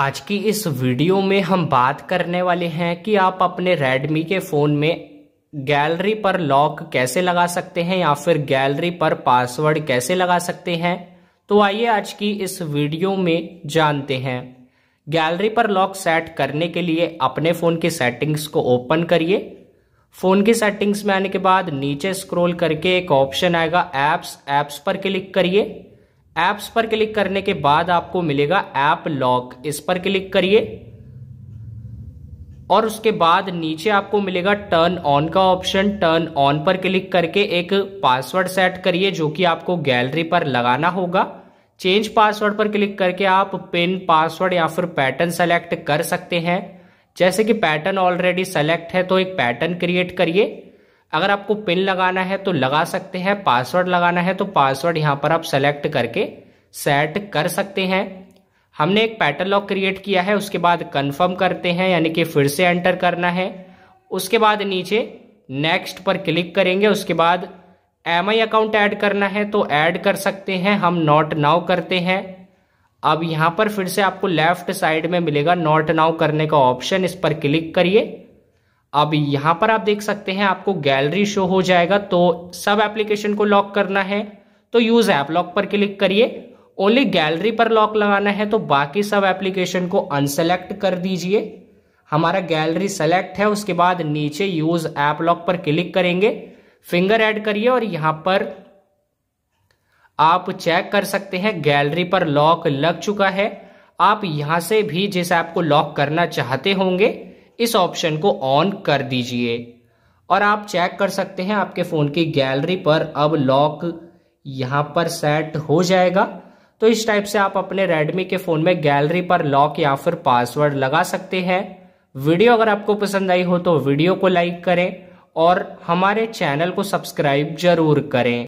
आज की इस वीडियो में हम बात करने वाले हैं कि आप अपने रेडमी के फ़ोन में गैलरी पर लॉक कैसे लगा सकते हैं या फिर गैलरी पर पासवर्ड कैसे लगा सकते हैं तो आइए आज की इस वीडियो में जानते हैं गैलरी पर लॉक सेट करने के लिए अपने फ़ोन की सेटिंग्स को ओपन करिए फ़ोन की सेटिंग्स में आने के बाद नीचे स्क्रॉल करके एक ऑप्शन आएगा एप्स ऐप्स पर क्लिक करिए एप्स पर क्लिक करने के बाद आपको मिलेगा ऐप लॉक इस पर क्लिक करिए और उसके बाद नीचे आपको मिलेगा टर्न ऑन का ऑप्शन टर्न ऑन पर क्लिक करके एक पासवर्ड सेट करिए जो कि आपको गैलरी पर लगाना होगा चेंज पासवर्ड पर क्लिक करके आप पिन पासवर्ड या फिर पैटर्न सेलेक्ट कर सकते हैं जैसे कि पैटर्न ऑलरेडी सेलेक्ट है तो एक पैटर्न क्रिएट करिए अगर आपको पिन लगाना है तो लगा सकते हैं पासवर्ड लगाना है तो पासवर्ड यहाँ पर आप सेलेक्ट करके सेट कर सकते हैं हमने एक पैटर्न लॉक क्रिएट किया है उसके बाद कंफर्म करते हैं यानी कि फिर से एंटर करना है उसके बाद नीचे नेक्स्ट पर क्लिक करेंगे उसके बाद एम आई अकाउंट ऐड करना है तो ऐड कर सकते हैं हम नॉट नाउ करते हैं अब यहाँ पर फिर से आपको लेफ्ट साइड में मिलेगा नॉट नाउ करने का ऑप्शन इस पर क्लिक करिए अब यहां पर आप देख सकते हैं आपको गैलरी शो हो जाएगा तो सब एप्लीकेशन को लॉक करना है तो यूज़ ऐप लॉक पर क्लिक करिए ओनली गैलरी पर लॉक लगाना है तो बाकी सब एप्लीकेशन को अनसेलेक्ट कर दीजिए हमारा गैलरी सेलेक्ट है उसके बाद नीचे यूज़ ऐप लॉक पर क्लिक करेंगे फिंगर ऐड करिए और यहां पर आप चेक कर सकते हैं गैलरी पर लॉक लग चुका है आप यहां से भी जिस ऐप को लॉक करना चाहते होंगे इस ऑप्शन को ऑन कर दीजिए और आप चेक कर सकते हैं आपके फ़ोन की गैलरी पर अब लॉक यहां पर सेट हो जाएगा तो इस टाइप से आप अपने रेडमी के फ़ोन में गैलरी पर लॉक या फिर पासवर्ड लगा सकते हैं वीडियो अगर आपको पसंद आई हो तो वीडियो को लाइक करें और हमारे चैनल को सब्सक्राइब जरूर करें